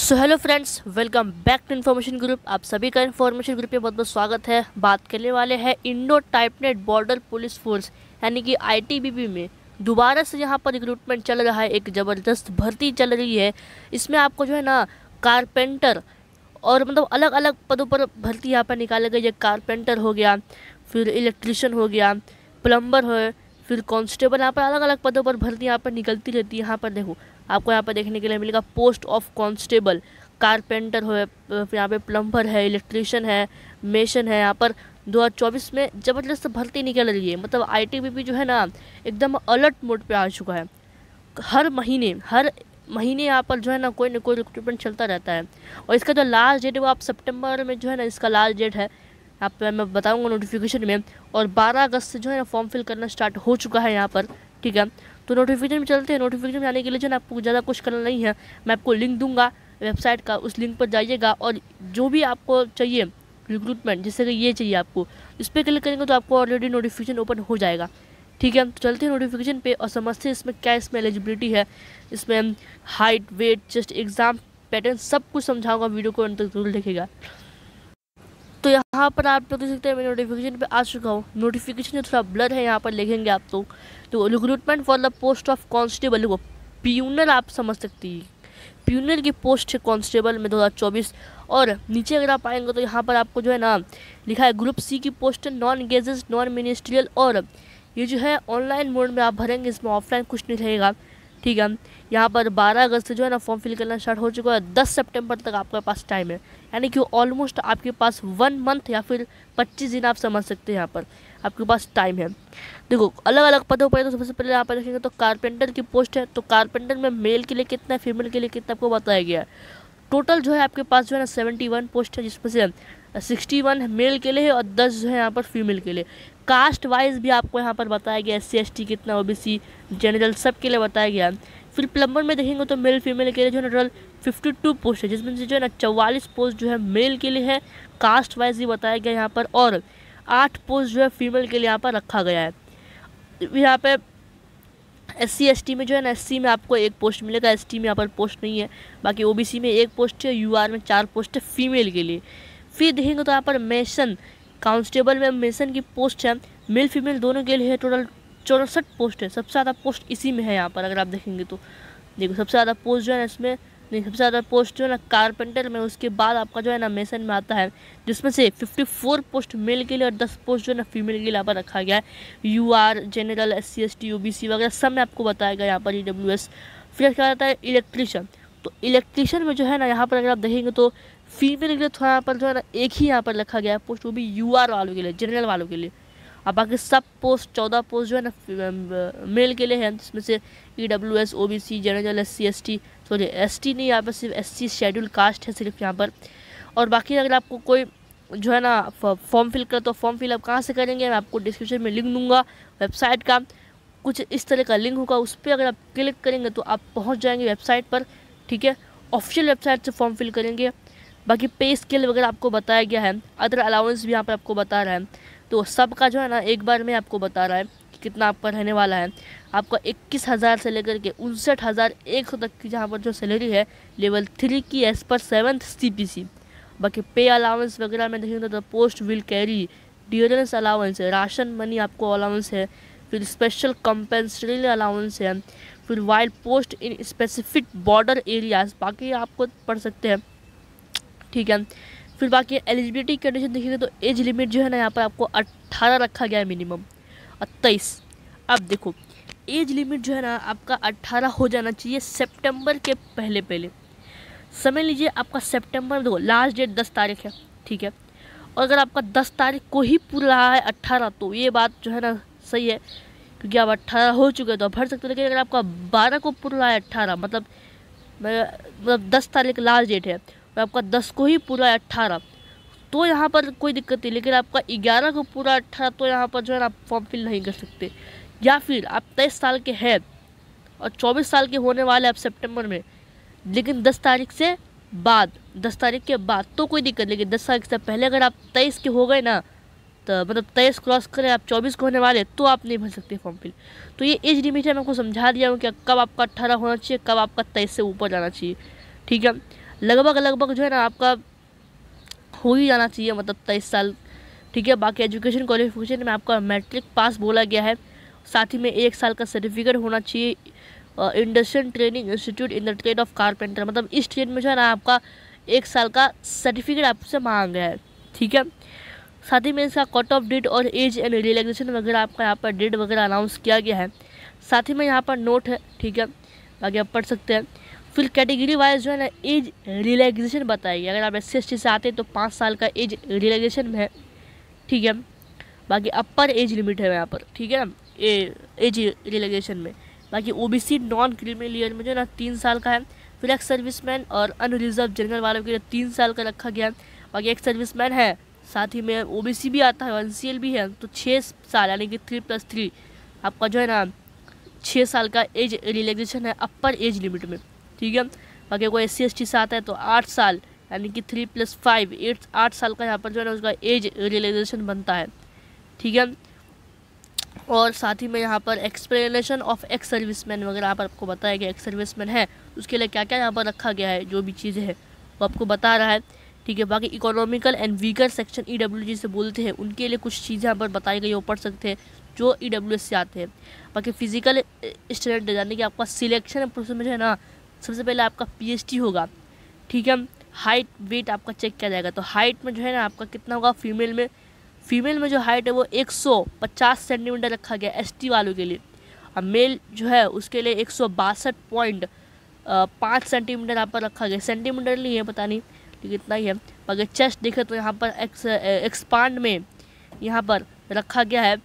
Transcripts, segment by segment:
so hello friends welcome back to information group आप सभी का इन्फॉर्मेशन ग्रुप में बहुत बहुत स्वागत है बात करने वाले हैं Indo Tibetan border police force यानी कि आईटीबीपी में दोबारा से यहाँ पर रिक्रूटमेंट चल रहा है एक ज़बरदस्त भर्ती चल रही है इसमें आपको जो है ना कारपेंटर और मतलब अलग अलग पदों पर भर्ती यहाँ पर निकाले गए है कारपेंटर हो गया फिर इलेक्ट्रिशियन हो गया प्लम्बर हो फिर कॉन्स्टेबल यहाँ पर अलग अलग पदों पर भर्ती यहाँ पर निकलती रहती है यहाँ पर देखो आपको यहाँ पर देखने के लिए मिलेगा पोस्ट ऑफ कांस्टेबल कारपेंटर हो यहाँ पे प्लम्बर है इलेक्ट्रिशियन है मेशन है यहाँ पर 2024 में ज़बरदस्त भर्ती निकल रही है मतलब आईटीबीपी जो है ना एकदम अलर्ट मोड पे आ चुका है हर महीने हर महीने यहाँ पर जो है ना कोई ना कोई रिक्रूटमेंट चलता रहता है और इसका जो लास्ट डेट है वो आप सितंबर में जो है ना इसका लास्ट डेट है यहाँ पर मैं बताऊँगा नोटिफिकेशन में और बारह अगस्त से जो है ना फॉर्म फिल करना स्टार्ट हो चुका है यहाँ पर ठीक है तो नोटिफिकेशन में चलते हैं नोटिफिकेशन में आने के लिए जो ना आपको ज़्यादा कुछ करना नहीं है मैं आपको लिंक दूंगा वेबसाइट का उस लिंक पर जाइएगा और जो भी आपको चाहिए रिक्रूटमेंट जैसे कि ये चाहिए आपको इस पर क्लिक करेंगे तो आपको ऑलरेडी नोटिफिकेशन ओपन हो जाएगा ठीक है तो चलते हैं नोटिफिकेशन पे और समझते हैं इसमें क्या इसमें एलिजिबिलिटी है इसमें height weight just exam pattern सब कुछ समझाऊंगा वीडियो को अंत तक जरूर देखेगा यहाँ पर आप तो देख सकते हैं मैं नोटिफिकेशन पे आ चुका हूँ नोटिफिकेशन थोड़ा ब्लर है यहाँ पर लिखेंगे आप तो तो recruitment for the post of constable को प्यूनल आप समझ सकती है प्यूनल की पोस्ट है कांस्टेबल में 2024 और नीचे अगर आप आएंगे तो यहाँ पर आपको जो है ना लिखा है ग्रुप सी की पोस्ट है नॉन गेजेस नॉन मिनिस्ट्रियल और ये जो है ऑनलाइन मोड में आप भरेंगे इसमें ऑफलाइन कुछ नहीं रहेगा ठीक है यहाँ पर 12 अगस्त से जो है ना फॉर्म फिल करना स्टार्ट हो चुका है 10 सितंबर तक आपके पास टाइम है यानी कि ऑलमोस्ट आपके पास वन मंथ या फिर 25 दिन आप समझ सकते हैं यहाँ पर आपके पास टाइम है देखो अलग अलग पदों पर तो सबसे पहले यहाँ पर देखेंगे तो कारपेंटर की पोस्ट है तो कारपेंटर में मेल के लिए कितना है फीमेल के लिए कितना आपको बताया गया है टोटल जो है आपके पास जो है ना सेवेंटी वन पोस्ट है जिसमें से सिक्सटी वन मेल के लिए है और दस जो है यहाँ पर फीमेल के लिए कास्ट वाइज भी आपको यहाँ पर बताया गया एस सी कितना ओ बी जनरल सब के लिए बताया गया फिर प्लम्बर में देखेंगे तो मेल फीमेल के लिए जो है टोटल फिफ्टी टू पोस्ट है जिसमें से जो है ना चवालीस पोस्ट जो है मेल के लिए है कास्ट वाइज ही बताया गया यहाँ पर और आठ पोस्ट जो है फीमेल के लिए यहाँ पर रखा गया है यहाँ पर एस सी में जो है ना एस में आपको एक पोस्ट मिलेगा एस में यहाँ पर पोस्ट नहीं है बाकी ओ में एक पोस्ट है यू में चार पोस्ट है फीमेल के लिए फिर देखेंगे तो यहाँ पर मेसन कांस्टेबल में मेसन की पोस्ट है मेल फीमेल दोनों के लिए है टोटल चौसठ पोस्ट है सबसे ज़्यादा पोस्ट इसी में है यहाँ पर अगर आप देखेंगे तो देखो सबसे ज़्यादा पोस्ट जो है ना इसमें नहीं सबसे ज़्यादा पोस्ट जो है ना कारपेंटर में उसके बाद आपका जो है ना मेसन में आता है जिसमें से 54 पोस्ट मेल के लिए और 10 पोस्ट जो है ना फीमेल के लिए यहाँ पर रखा गया है U R general S C S T U B C वगैरह सब में आपको बताया गया यहाँ पर ई डब्ल्यू एस फिर क्या आता है इलेक्ट्रीशियन तो इलेक्ट्रिशियन में जो है ना यहाँ पर अगर आप देखेंगे तो फीमेल के लिए थोड़ा यहाँ पर जो है ना एक ही यहाँ पर रखा गया है पोस्ट वो भी यू वालों के लिए जनरल वालों के लिए और बाकी सब पोस्ट चौदह पोस्ट जो है ना मेल um, uh, के लिए हैं जिसमें से E W S O B C general S C S T sorry S T नहीं यहाँ पर सिर्फ एस सी शेड्यूल कास्ट है सिर्फ यहाँ पर और बाकी अगर आपको कोई जो है ना फॉर्म फिल कर तो फॉर्म फिल आप कहाँ से करेंगे मैं आपको डिस्क्रिप्शन में लिंक दूँगा वेबसाइट का कुछ इस तरह का लिंक होगा उस पर अगर आप क्लिक करेंगे तो आप पहुँच जाएंगे वेबसाइट पर ठीक है ऑफिशियल वेबसाइट से फॉर्म फिल करेंगे बाकी पे स्केल वगैरह आपको बताया गया है अदर अलाउंस भी यहाँ पर आपको बता रहा है तो सब का जो है ना एक बार में आपको बता रहा है कि कितना आपका रहने वाला है आपका इक्कीस हज़ार से लेकर के उनसठ हज़ार एक सौ तक की जहाँ पर जो सैलरी है लेवल थ्री की as per seventh C P C बाकी पे अलाउंस वगैरह में देखेंगे तो post will carry dearness allowance है राशन मनी आपको अलाउंस है फिर स्पेशल कंपेंसरी अलाउंस है फिर while post in specific border areas बाकी आपको पढ़ सकते हैं ठीक है फिर बाकी एलिजिबिलिटी कंडीशन देखिए तो एज लिमिट जो है ना यहाँ पर आपको अट्ठारह रखा गया है मिनिमम और तेईस अब देखो एज लिमिट जो है ना आपका अट्ठारह हो जाना चाहिए सेप्टेम्बर के पहले पहले समझ लीजिए आपका सेप्टेम्बर देखो लास्ट डेट दस तारीख है ठीक है और अगर आपका दस तारीख को ही पूरा रहा है अट्ठारह तो ये बात जो है ना सही है क्योंकि आप अट्ठारह हो चुके हैं तो आप भर सकते हो लेकिन अगर आपका बारह को पूरा है अट्ठारह मतलब मतलब दस तारीख लास्ट डेट है और आपका दस को ही पूरा है अट्ठारह तो यहाँ पर कोई दिक्कत नहीं लेकिन आपका ग्यारह को पूरा अट्ठारह तो यहाँ पर जो है आप फॉर्म फिल नहीं कर सकते या फिर आप तेईस साल के हैं और चौबीस साल के होने वाले आप सेप्टेम्बर में लेकिन दस तारीख से बाद दस तारीख के बाद तो कोई दिक्कत लेकिन दस तारीख से पहले अगर आप तेईस के हो गए ना तो मतलब तेईस क्रॉस करें आप चौबीस को होने वाले तो आप नहीं भर सकते फॉर्म फिल तो ये एज लिमिट है मैं आपको समझा दिया हूँ कि कब आपका अट्ठारह होना चाहिए कब आपका तेईस से ऊपर जाना चाहिए ठीक है लगभग लगभग जो है ना आपका हो ही जाना चाहिए मतलब तेईस साल ठीक है बाकी एजुकेशन क्वालिफिकेशन में आपका मैट्रिक पास बोला गया है साथ ही में एक साल का सर्टिफिकेट होना चाहिए industrial training institute in the trade of carpenter मतलब इस ट्रेड में जो है ना आपका एक साल का सर्टिफिकेट आपसे मांग है ठीक है साथ ही में इसका कट ऑफ डेट और एज एंड रिलैक्सेशन वगैरह आपका यहाँ पर डेट वगैरह अनाउंस किया गया है साथ ही में यहाँ पर नोट है ठीक है बाकी आप पढ़ सकते हैं फिर कैटेगरी वाइज जो है ना एज रिलैक्सेशन बताएगी अगर आप एस सी से आते हैं तो पाँच साल का एज रिलैक्सेशन में है ठीक है बाकी अपर एज लिमिट है यहाँ पर ठीक है ना एज रिलैक्सेशन में बाकी ओबीसी नॉन ईयर में जो है ना तीन साल का है फिर एक्स सर्विसमैन और अनरिजर्व जनरल वालों के लिए तीन साल का रखा गया बाकी एक सर्विसमैन है साथ ही में ओ भी आता है एन भी है तो छः साल यानी कि थ्री प्लस थ्री आपका जो है ना छः साल का एज रिलैक्सेशन है अपर एज लिमिट में ठीक है बाकी कोई एस सी से आता है तो आठ साल यानी कि थ्री प्लस फाइव एट आठ साल का यहाँ पर जो है ना उसका एज रिलैक्सेशन बनता है ठीक है और साथ ही में यहाँ पर एक्सप्लेनेशन ऑफ एक्स सर्विस वगैरह यहाँ पर आपको बताया गया एक्स सर्विस है उसके लिए क्या क्या यहाँ पर रखा गया है जो भी चीज़ें हैं वो आपको बता रहा है ठीक है बाकी economical and weaker section E W G से बोलते हैं उनके लिए कुछ चीज़ें यहाँ पर बताई गई वो पढ़ सकते हैं जो ई डब्ल्यू एस से आते हैं बाकी फिजिकल स्टूडेंट यानी कि आपका सिलेक्शन प्रोसेस में जो है ना सबसे पहले आपका पी एच टी होगा ठीक है हाइट वेट आपका चेक किया जाएगा तो हाइट में जो है ना आपका कितना होगा फीमेल में फीमेल में जो हाइट है वो 150 सेंटीमीटर रखा गया एस टी वालों के लिए और मेल जो है उसके लिए एक पॉइंट पाँच सेंटीमीटर यहाँ पर रखा गया सेंटीमीटर नहीं है पता नहीं ठीक इतना ही है अगर चेस्ट देखें तो यहाँ पर एक्स एक्सपांड में यहाँ पर रखा गया है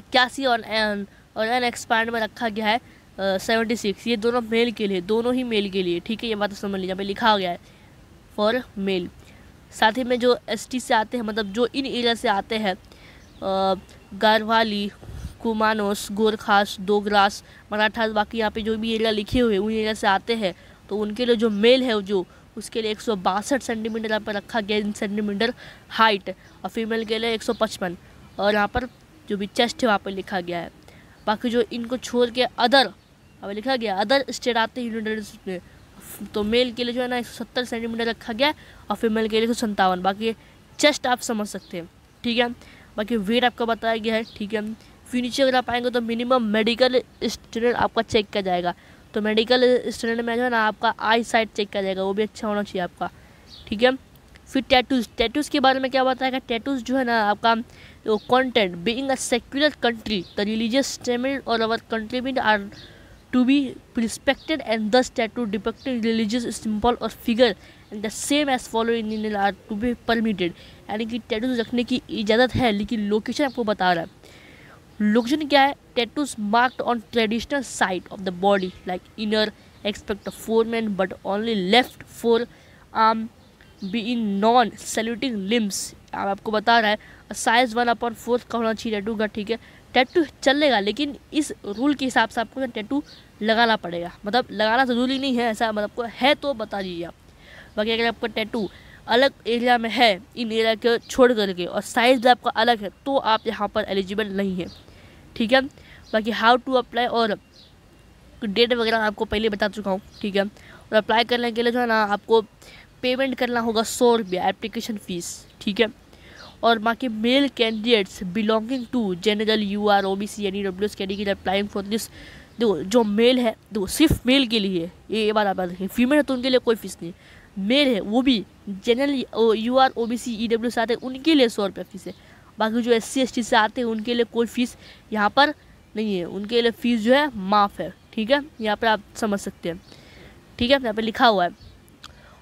इक्यासी और एन और एन एक्सपांड में रखा गया है सेवेंटी सिक्स ये दोनों मेल के लिए दोनों ही मेल के लिए ठीक है ये बात समझ लीजिए यहाँ पे लिखा गया है फॉर मेल साथ ही में जो एस टी से आते हैं मतलब जो इन एरिया से आते हैं गारवाली कुमानोस गोरखास दोगरास मराठास बाकी यहाँ पे जो भी एरिया लिखे हुए उन एरिया से आते हैं तो उनके लिए जो मेल है जो उसके लिए एक सेंटीमीटर यहाँ पर रखा गया इन सेंटीमीटर हाइट और फीमेल के लिए 155 और यहाँ पर जो भी चेस्ट है वहाँ पर लिखा गया है बाकी जो इनको छोड़ के अदर अब लिखा गया अदर स्टेट आते हैं यूनाइटेड में तो मेल के लिए जो है ना एक सेंटीमीटर रखा गया और फीमेल के लिए एक संतावन बाकी चेस्ट आप समझ सकते हैं ठीक है बाकी वेट आपका बताया गया है ठीक है फिर अगर आप आएंगे तो मिनिमम मेडिकल स्टैंडर्ड आपका चेक किया जाएगा तो मेडिकल स्टूडेंट में जो है ना आपका आई साइड चेक कर जाएगा वो भी अच्छा होना चाहिए आपका ठीक है फिर टैटूज टैटूज के बारे में क्या बताएगा टैटूज जो है ना आपका content being a secular country the religious statement और our countrymen are to be respected and thus tattoo depicted religious symbol और figure and the same as follow in are to be permitted यानी कि tattoos रखने की इजाज़त है लेकिन location आपको बता रहा है लोकेशन क्या है tattoos marked on traditional side of the body like inner aspect the forearm but only left forearm be in non saluting limbs आपको बता रहा है साइज वन अपॉन फोर्थ का होना चाहिए टैटू का ठीक है टैटू चलेगा लेकिन इस रूल के हिसाब से आपको टैटू लगाना पड़ेगा मतलब लगाना तो ज़रूरी नहीं है ऐसा मतलब आपको है तो बता दीजिए आप बाकी अगर आपका टैटू अलग एरिया में है इन एरिया को छोड़ करके और साइज़ भी आपका अलग है तो आप यहाँ पर एलिजिबल नहीं है ठीक है बाकी हाउ टू अप्लाई और डेट वगैरह आपको पहले बता चुका हूँ ठीक है और अप्लाई करने के लिए जो है ना आपको पेमेंट करना होगा सौ रुपया एप्लीकेशन फ़ीस ठीक है और बाकी male candidates belonging to general U R O B C N E W S candidate applying for this देखो जो मेल है देखो सिर्फ मेल के लिए ये ये बात आप देखें फीमेल है तो उनके लिए कोई फीस नहीं मेल है वो भी general U R O B C E W साथ है उनके लिए सौ रुपया फीस है बाकी जो एस सी एस टी से आते हैं उनके लिए कोई फ़ीस यहाँ पर नहीं है उनके लिए फ़ीस जो है माफ़ है ठीक है यहाँ पर आप समझ सकते हैं ठीक है यहाँ पर लिखा हुआ है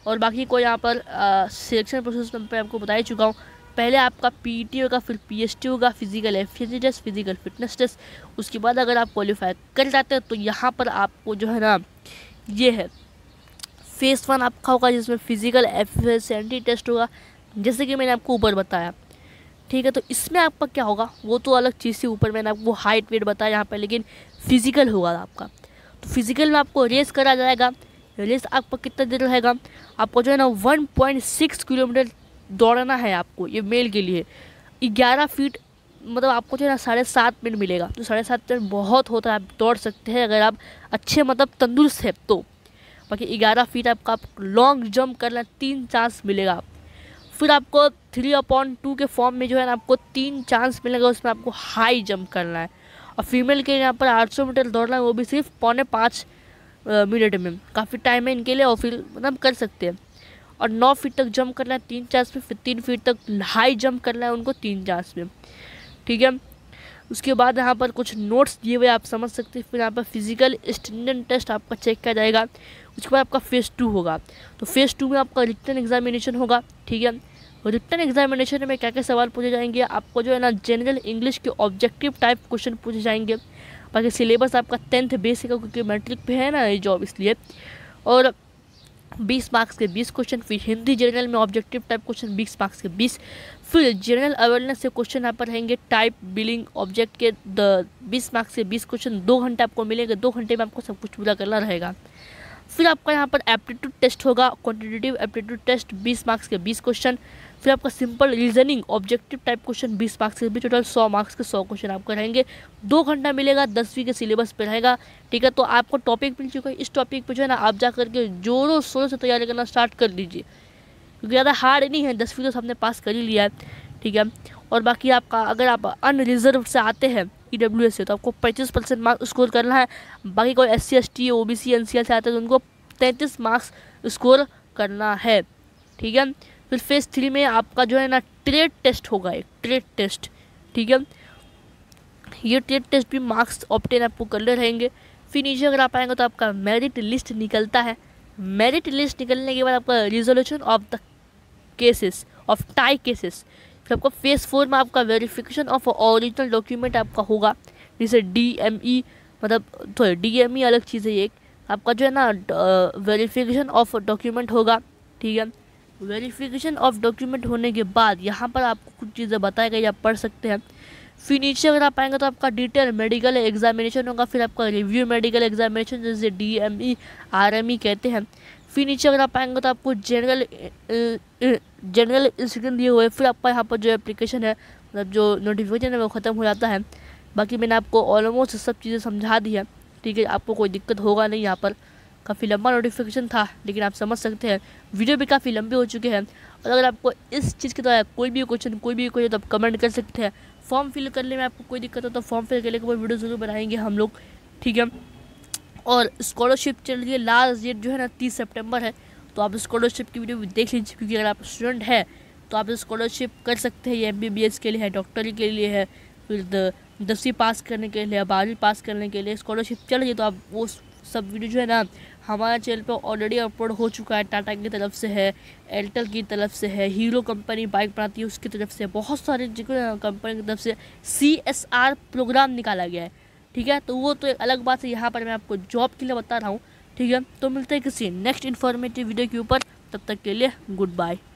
और बाकी को यहाँ पर सिलेक्शन प्रोसेस में आपको बता ही चुका हूँ पहले आपका पी टी होगा फिर पी टी होगा physical efficiency test physical fitness test उसके बाद अगर आप क्वालिफाई कर जाते हैं तो यहाँ पर आपको जो है ना ये है फेस वन आपका होगा जिसमें फिजिकल एफिशिएंसी टेस्ट होगा जैसे कि मैंने आपको ऊपर बताया ठीक है तो इसमें आपका क्या होगा वो तो अलग चीज़ से ऊपर मैंने आपको हाइट वेट बताया यहाँ पर लेकिन फिजिकल होगा आपका तो फिजिकल में आपको रेस करा जाएगा रेस आपका कितना देर रहेगा आपको जो है ना वन किलोमीटर दौड़ना है आपको ये मेल के लिए ग्यारह फीट मतलब आपको जो है ना साढ़े सात मिनट मिलेगा तो साढ़े सात मिनट बहुत होता है आप दौड़ सकते हैं अगर आप अच्छे मतलब तंदुरुस्त है तो बाकी ग्यारह फीट आपका आप लॉन्ग जंप करना तीन चांस मिलेगा आपको फिर आपको थ्री अपॉन टू के फॉर्म में जो है ना आपको तीन चांस मिलेगा उसमें आपको हाई जंप करना है और फीमेल के यहाँ पर 800 मीटर दौड़ना है वो भी सिर्फ पौने पाँच मिनट में काफ़ी टाइम है इनके लिए और फिर मतलब कर सकते हैं और नौ फीट तक जंप करना है तीन चांस में फिर तीन फीट तक हाई जंप करना है उनको तीन चांस में ठीक है उसके बाद यहाँ पर कुछ नोट्स दिए हुए आप समझ सकते हैं फिर यहाँ पर फिजिकल स्टैंडर्ड टेस्ट आपका चेक किया जाएगा उसके बाद आपका फेज़ टू होगा तो फेज़ टू में आपका रिटर्न एग्जामिनेशन होगा ठीक है रिटर्न एग्जामिनेशन में क्या क्या सवाल पूछे जाएंगे आपको जो है ना जनरल इंग्लिश के ऑब्जेक्टिव टाइप क्वेश्चन पूछे जाएंगे बाकी सिलेबस आपका टेंथ बेसिक है क्योंकि मैट्रिक पे है ना ये जॉब इसलिए और बीस मार्क्स के बीस क्वेश्चन फिर हिंदी जनरल में ऑब्जेक्टिव टाइप क्वेश्चन बीस मार्क्स के बीस फिर जनरल अवेयरनेस के क्वेश्चन यहाँ पर रहेंगे टाइप बिलिंग ऑब्जेक्ट के द बीस मार्क्स के बीस क्वेश्चन दो घंटे आपको मिलेंगे दो घंटे में आपको सब कुछ पूरा करना रहेगा फिर आपका यहाँ पर एप्टीट्यूड टेस्ट होगा क्वान्टिटेटिव एप्टीट्यूड टेस्ट बीस मार्क्स के बीस क्वेश्चन फिर आपका simple reasoning objective type question बीस मार्क्स के भी टोटल सौ मार्क्स के सौ क्वेश्चन आपको रहेंगे दो घंटा मिलेगा दसवीं के सिलेबस पर रहेगा ठीक है तो आपको टॉपिक मिल चुका है इस टॉपिक पर जो है ना आप जा करके जोरों शोरों से तैयारी करना स्टार्ट कर दीजिए क्योंकि ज़्यादा हार्ड नहीं है दसवीं तो सबने पास कर ही लिया है ठीक है और बाकी आपका अगर आप अनरिजर्व से आते हैं ई डब्ल्यू एस से तो आपको पैंतीस परसेंट मार्क्स स्कोर करना है बाकी कोई S C S T O B C N C L से आते हैं तो उनको तैंतीस मार्क्स स्कोर करना है ठीक है फिर फेज़ थ्री में आपका जो है ना ट्रेड टेस्ट होगा एक ट्रेड टेस्ट ठीक है ये ट्रेड टेस्ट भी मार्क्स ऑप्टेन आपको करने रहेंगे फिर नीचे अगर आप आएंगे तो आपका मेरिट लिस्ट निकलता है मेरिट लिस्ट निकलने के बाद आपका resolution of the cases of tie cases फिर आपका फेज़ फोर में आपका वेरिफिकेशन ऑफ ओरिजिनल डॉक्यूमेंट आपका होगा जैसे डी एम ई मतलब थोड़ा डी एम ई अलग चीज़ है एक आपका जो है ना वेरिफिकेशन ऑफ डॉक्यूमेंट होगा ठीक है वेरिफिकेशन ऑफ डॉक्यूमेंट होने के बाद यहाँ पर आपको कुछ चीज़ें बताई गई आप पढ़ सकते हैं फिर नीचे अगर आप आएंगे तो आपका डिटेल मेडिकल एग्जामिनेशन होगा फिर आपका रिव्यू मेडिकल एग्जामिनेशन जैसे D M E R M E कहते हैं फिर नीचे अगर आप आएंगे तो आपको जनरल जनरल इंस्ट्रक्शन दिए हुए फिर आपका यहाँ पर जो एप्लीकेशन है मतलब जो नोटिफिकेशन है वो ख़त्म हो जाता है बाकी मैंने आपको ऑलमोस्ट सब चीज़ें समझा दी है ठीक है आपको कोई दिक्कत होगा नहीं यहाँ पर काफ़ी लंबा नोटिफिकेशन था लेकिन आप समझ सकते हैं वीडियो भी काफ़ी लंबे हो चुके हैं और अगर आपको इस चीज़ के द्वारा कोई भी क्वेश्चन कोई भी क्वेश्चन तो आप कमेंट कर सकते हैं फॉर्म फिल करने में आपको कोई दिक्कत हो तो फॉर्म फिल करने के बाद वीडियो ज़रूर बनाएंगे हम लोग ठीक है और स्कॉलरशिप चल रही है लास्ट डेट जो है ना तीस सेप्टेम्बर है तो आप स्कॉलरशिप की वीडियो भी देख लीजिए क्योंकि अगर आप स्टूडेंट हैं तो आप स्कॉलरशिप कर सकते हैं ये एम के लिए है डॉक्टरी के लिए है फिर दसवीं पास करने के लिए बारहवीं पास करने के लिए स्कॉलरशिप चल रही है तो आप वो सब वीडियो जो है ना हमारे चैनल पर ऑलरेडी अपलोड हो चुका है टाटा की तरफ से है एयरटेल की तरफ से है हीरो कंपनी बाइक बनाती है उसकी तरफ से बहुत सारे कंपनी की तरफ से सी एस आर प्रोग्राम निकाला गया है ठीक है तो वो तो एक अलग बात है यहाँ पर मैं आपको जॉब के लिए बता रहा हूँ ठीक है तो मिलते हैं किसी नेक्स्ट इन्फॉर्मेटिव वीडियो के ऊपर तब तक के लिए गुड बाय